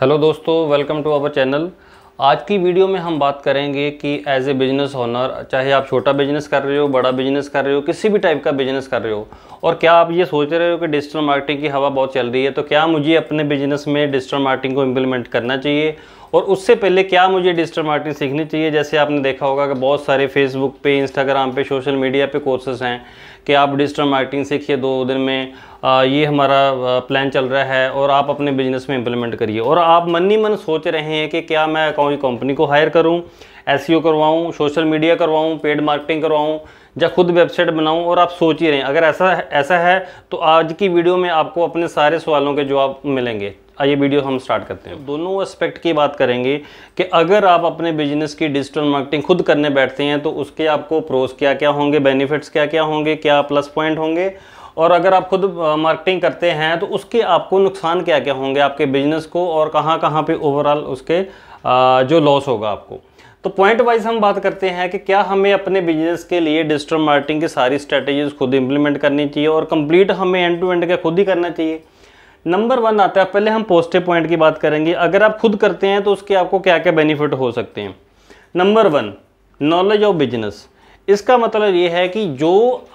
hello दोस्तों welcome to our channel आज की वीडियो में हम बात करेंगे कि एज ए बिजनेस ऑनर चाहे आप छोटा बिजनेस कर रहे हो बड़ा बिजनेस कर रहे हो किसी भी टाइप का बिजनेस कर रहे हो और क्या आप ये सोच रहे हो कि डिजिटल मार्केटिंग की हवा बहुत चल रही है तो क्या मुझे अपने बिजनेस में डिजिटल मार्केटिंग को इम्प्लीमेंट करना चाहिए और उससे पहले क्या मुझे डिजिटल मार्केटिंग सीखनी चाहिए जैसे आपने देखा होगा कि बहुत सारे फेसबुक पे इंस्टाग्राम पे सोशल मीडिया पे कोर्सेज हैं कि आप डिजिटल मार्केटिंग सीखिए दो दिन में आ, ये हमारा प्लान चल रहा है और आप अपने बिजनेस में इम्प्लीमेंट करिए और आप मन ही मन सोच रहे हैं कि क्या मैं कौन कंपनी को हायर करूँ एस करवाऊँ सोशल मीडिया करवाऊँ पेड मार्केटिंग करवाऊँ या खुद वेबसाइट बनाऊँ और आप सोच ही रहे हैं अगर ऐसा ऐसा है तो आज की वीडियो में आपको अपने सारे सवालों के जवाब मिलेंगे आइए वीडियो हम स्टार्ट करते हैं दोनों एस्पेक्ट की बात करेंगे कि अगर आप अपने बिजनेस की डिजिटल मार्केटिंग खुद करने बैठते हैं तो उसके आपको प्रोस क्या क्या होंगे बेनिफिट्स क्या क्या होंगे क्या प्लस पॉइंट होंगे और अगर आप खुद मार्केटिंग करते हैं तो उसके आपको नुकसान क्या क्या होंगे आपके बिजनेस को और कहाँ कहाँ पर ओवरऑल उसके जो लॉस होगा आपको तो पॉइंट वाइज हम बात करते हैं कि क्या हमें अपने बिजनेस के लिए डिजिटल मार्केटिंग की सारी स्ट्रेटेजीज खुद इंप्लीमेंट करनी चाहिए और कंप्लीट हमें एंड टू एंड का खुद ही करना चाहिए नंबर वन आता है पहले हम पॉजिटिव पॉइंट की बात करेंगे अगर आप खुद करते हैं तो उसके आपको क्या क्या बेनिफिट हो सकते हैं number one knowledge of business इसका मतलब ये है कि जो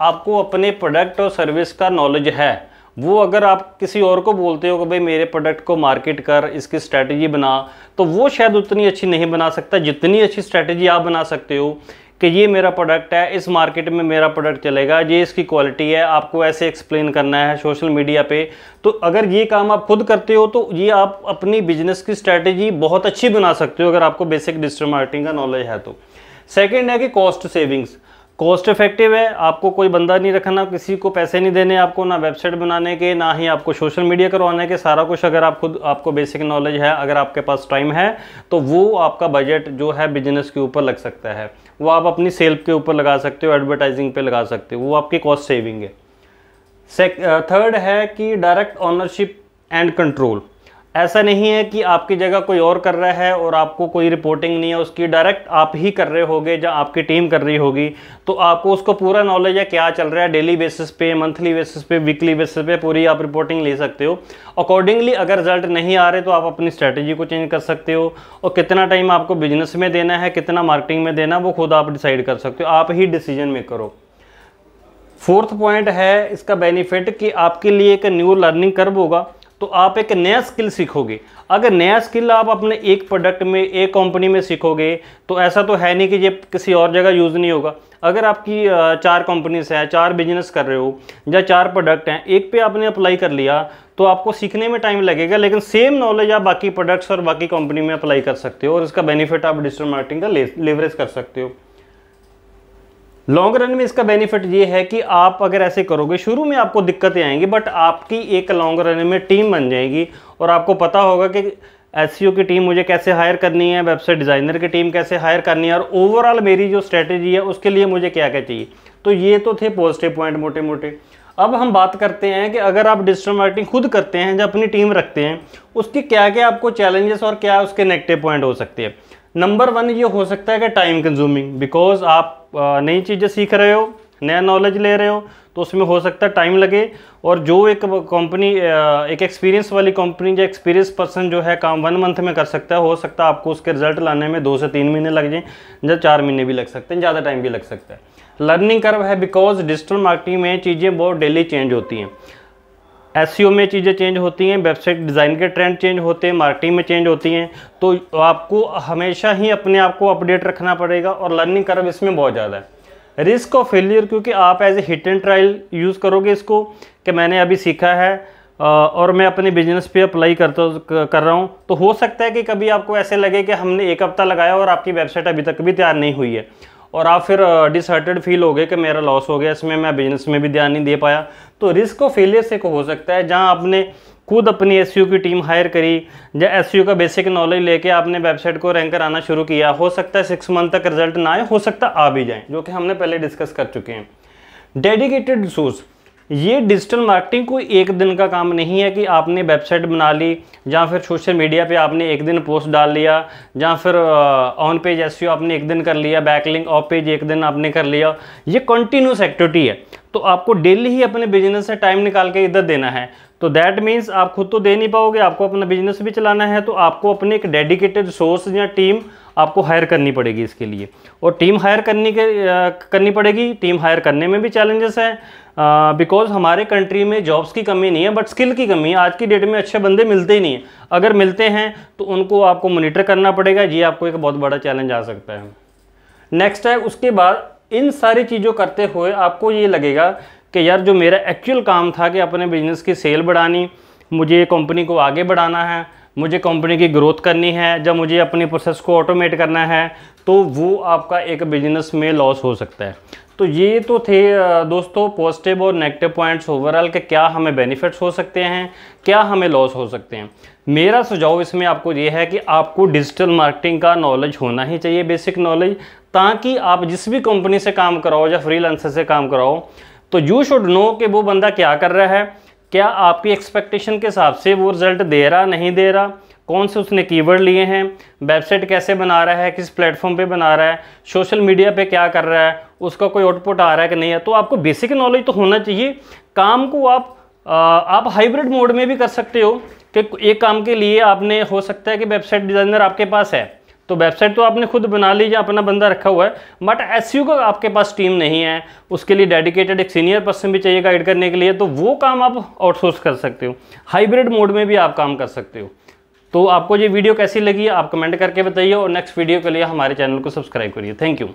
आपको अपने प्रोडक्ट और सर्विस का नॉलेज है वो अगर आप किसी और को बोलते हो कि भाई मेरे प्रोडक्ट को मार्केट कर इसकी स्ट्रैटेजी बना तो वो शायद उतनी अच्छी नहीं बना सकता जितनी अच्छी स्ट्रैटेजी आप बना सकते हो कि ये मेरा प्रोडक्ट है इस मार्केट में मेरा प्रोडक्ट चलेगा ये इसकी क्वालिटी है आपको ऐसे एक्सप्लेन करना है सोशल मीडिया पे तो अगर ये काम आप खुद करते हो तो ये आप अपनी बिजनेस की स्ट्रैटेजी बहुत अच्छी बना सकते हो अगर आपको बेसिक डिजिटल मार्केटिंग का नॉलेज है तो सेकेंड है कि कॉस्ट सेविंग्स कॉस्ट इफेक्टिव है आपको कोई बंदा नहीं रखना किसी को पैसे नहीं देने आपको ना वेबसाइट बनाने के ना ही आपको सोशल मीडिया करवाने के सारा कुछ अगर आप खुद आपको बेसिक नॉलेज है अगर आपके पास टाइम है तो वो आपका बजट जो है बिजनेस के ऊपर लग सकता है वो आप अपनी सेल के ऊपर लगा सकते हो एडवर्टाइजिंग पे लगा सकते हो वो आपकी कॉस्ट सेविंग है थर्ड है कि डायरेक्ट ऑनरशिप एंड कंट्रोल ऐसा नहीं है कि आपकी जगह कोई और कर रहा है और आपको कोई रिपोर्टिंग नहीं है उसकी डायरेक्ट आप ही कर रहे होगे या आपकी टीम कर रही होगी तो आपको उसको पूरा नॉलेज है क्या चल रहा है डेली बेसिस पे मंथली बेसिस पे वीकली बेसिस पे पूरी आप रिपोर्टिंग ले सकते हो अकॉर्डिंगली अगर रिजल्ट नहीं आ रहे तो आप अपनी स्ट्रैटेजी को चेंज कर सकते हो और कितना टाइम आपको बिजनेस में देना है कितना मार्केटिंग में देना वो खुद आप डिसाइड कर सकते हो आप ही डिसीजन मेक करो फोर्थ पॉइंट है इसका बेनिफिट कि आपके लिए एक न्यू लर्निंग कर्व होगा तो आप एक नया स्किल सीखोगे अगर नया स्किल आप अपने एक प्रोडक्ट में एक कंपनी में सीखोगे तो ऐसा तो है नहीं कि ये किसी और जगह यूज़ नहीं होगा अगर आपकी चार कंपनीज हैं चार बिजनेस कर रहे हो या चार प्रोडक्ट हैं एक पे आपने अप्लाई कर लिया तो आपको सीखने में टाइम लगेगा लेकिन सेम नॉलेज आप बाकी प्रोडक्ट्स और बाकी कंपनी में अप्लाई कर सकते हो और इसका बेनिफिट आप डिजिटल मार्केटिंग का लेवरेज कर सकते हो लॉन्ग रन में इसका बेनिफिट ये है कि आप अगर ऐसे करोगे शुरू में आपको दिक्कतें आएंगी बट आपकी एक लॉन्ग रन में टीम बन जाएगी और आपको पता होगा कि एस की टीम मुझे कैसे हायर करनी है वेबसाइट डिज़ाइनर की टीम कैसे हायर करनी है और ओवरऑल मेरी जो स्ट्रेटेजी है उसके लिए मुझे क्या क्या चाहिए तो ये तो थे पॉजिटिव पॉइंट मोटे मोटे अब हम बात करते हैं कि अगर आप डिजिटल मार्केटिंग खुद करते हैं या अपनी टीम रखते हैं उसके क्या क्या आपको चैलेंजेस और क्या उसके नेगेटिव पॉइंट हो सकते हैं नंबर वन ये हो सकता है कि टाइम कंज्यूमिंग बिकॉज आप नई चीज़ें सीख रहे हो नया नॉलेज ले रहे हो तो उसमें हो सकता है टाइम लगे और जो एक कंपनी एक एक्सपीरियंस वाली कंपनी या एक्सपीरियंस पर्सन जो है काम वन मंथ में कर सकता है हो सकता है आपको उसके रिजल्ट लाने में दो से तीन महीने लग जाएँ या चार महीने भी लग सकते हैं ज़्यादा टाइम भी लग सकता है लर्निंग कर्व है बिकॉज डिजिटल मार्केटिंग में चीज़ें बहुत डेली चेंज होती हैं एस e में चीज़ें चेंज होती हैं वेबसाइट डिज़ाइन के ट्रेंड चेंज होते हैं मार्केटिंग में चेंज होती हैं तो आपको हमेशा ही अपने आप को अपडेट रखना पड़ेगा और लर्निंग कर्व इसमें बहुत ज़्यादा है रिस्क ऑफ फेलियर क्योंकि आप as a hit and trial use करोगे इसको कि मैंने अभी सीखा है और मैं अपने बिजनेस पे अप्लाई करता कर रहा हूँ तो हो सकता है कि कभी आपको ऐसे लगे कि हमने एक हफ्ता लगाया और आपकी वेबसाइट अभी तक भी तैयार नहीं हुई है और आप फिर डिसहर्टेड फील हो गए कि मेरा लॉस हो गया इसमें मैं बिजनेस में भी ध्यान नहीं दे पाया तो रिस्क ऑफ फेलियर से हो सकता है जहाँ आपने खुद अपनी एस e की टीम हायर करी या एस e का बेसिक नॉलेज लेके आपने वेबसाइट को रैंक कराना शुरू किया हो सकता है सिक्स मंथ तक रिजल्ट ना आए हो सकता आ भी जाए जो कि हमने पहले डिस्कस कर चुके हैं डेडिकेटेड रिसोर्स ये डिजिटल मार्केटिंग कोई एक दिन का काम नहीं है कि आपने वेबसाइट बना ली या फिर सोशल मीडिया पे आपने एक दिन पोस्ट डाल लिया या फिर ऑन पेज एस आपने एक दिन कर लिया बैकलिंग ऑफ पेज एक दिन आपने कर लिया ये कंटिन्यूस एक्टिविटी है तो आपको डेली ही अपने बिजनेस से टाइम निकाल के इधर देना है तो दैट मीन्स आप खुद तो दे नहीं पाओगे आपको अपना बिजनेस भी चलाना है तो आपको अपने एक डेडिकेटेड सोर्स या टीम आपको हायर करनी पड़ेगी इसके लिए और टीम हायर करने के uh, करनी पड़ेगी टीम हायर करने में भी चैलेंजेस हैं बिकॉज हमारे कंट्री में जॉब्स की कमी नहीं है बट स्किल की कमी है आज की डेट में अच्छे बंदे मिलते ही नहीं हैं अगर मिलते हैं तो उनको आपको मोनिटर करना पड़ेगा ये आपको एक बहुत बड़ा चैलेंज आ सकता है नेक्स्ट है उसके बाद इन सारी चीज़ों करते हुए आपको ये लगेगा कि यार जो मेरा एक्चुअल काम था कि अपने बिजनेस की सेल बढ़ानी मुझे कंपनी को आगे बढ़ाना है मुझे कंपनी की ग्रोथ करनी है जब मुझे अपने प्रोसेस को ऑटोमेट करना है तो वो आपका एक बिजनेस में लॉस हो सकता है तो ये तो थे दोस्तों पॉजिटिव और नेगेटिव पॉइंट्स ओवरऑल के क्या हमें बेनिफिट्स हो सकते हैं क्या हमें लॉस हो सकते हैं मेरा सुझाव इसमें आपको ये है कि आपको डिजिटल मार्केटिंग का नॉलेज होना ही चाहिए बेसिक नॉलेज ताकि आप जिस भी कंपनी से काम कराओ या फ्रीलांसर से काम कराओ तो यू शुड नो कि वो बंदा क्या कर रहा है क्या आपकी एक्सपेक्टेशन के हिसाब से वो रिज़ल्ट दे रहा नहीं दे रहा कौन से उसने कीवर्ड लिए हैं वेबसाइट कैसे बना रहा है किस प्लेटफॉर्म पे बना रहा है सोशल मीडिया पे क्या कर रहा है उसका कोई आउटपुट आ रहा है कि नहीं है तो आपको बेसिक नॉलेज तो होना चाहिए काम को आप आ, आप हाइब्रिड मोड में भी कर सकते हो कि एक काम के लिए आपने हो सकता है कि वेबसाइट डिज़ाइनर आपके पास है तो वेबसाइट तो आपने खुद बना ली या अपना बंदा रखा हुआ है बट एस का आपके पास टीम नहीं है उसके लिए डेडिकेटेड एक सीनियर पर्सन भी चाहिए गाइड करने के लिए तो वो काम आप आउटसोर्स कर सकते हो हाइब्रिड मोड में भी आप काम कर सकते हो तो आपको ये वीडियो कैसी लगी आप कमेंट करके बताइए और नेक्स्ट वीडियो के लिए हमारे चैनल को सब्सक्राइब करिए थैंक यू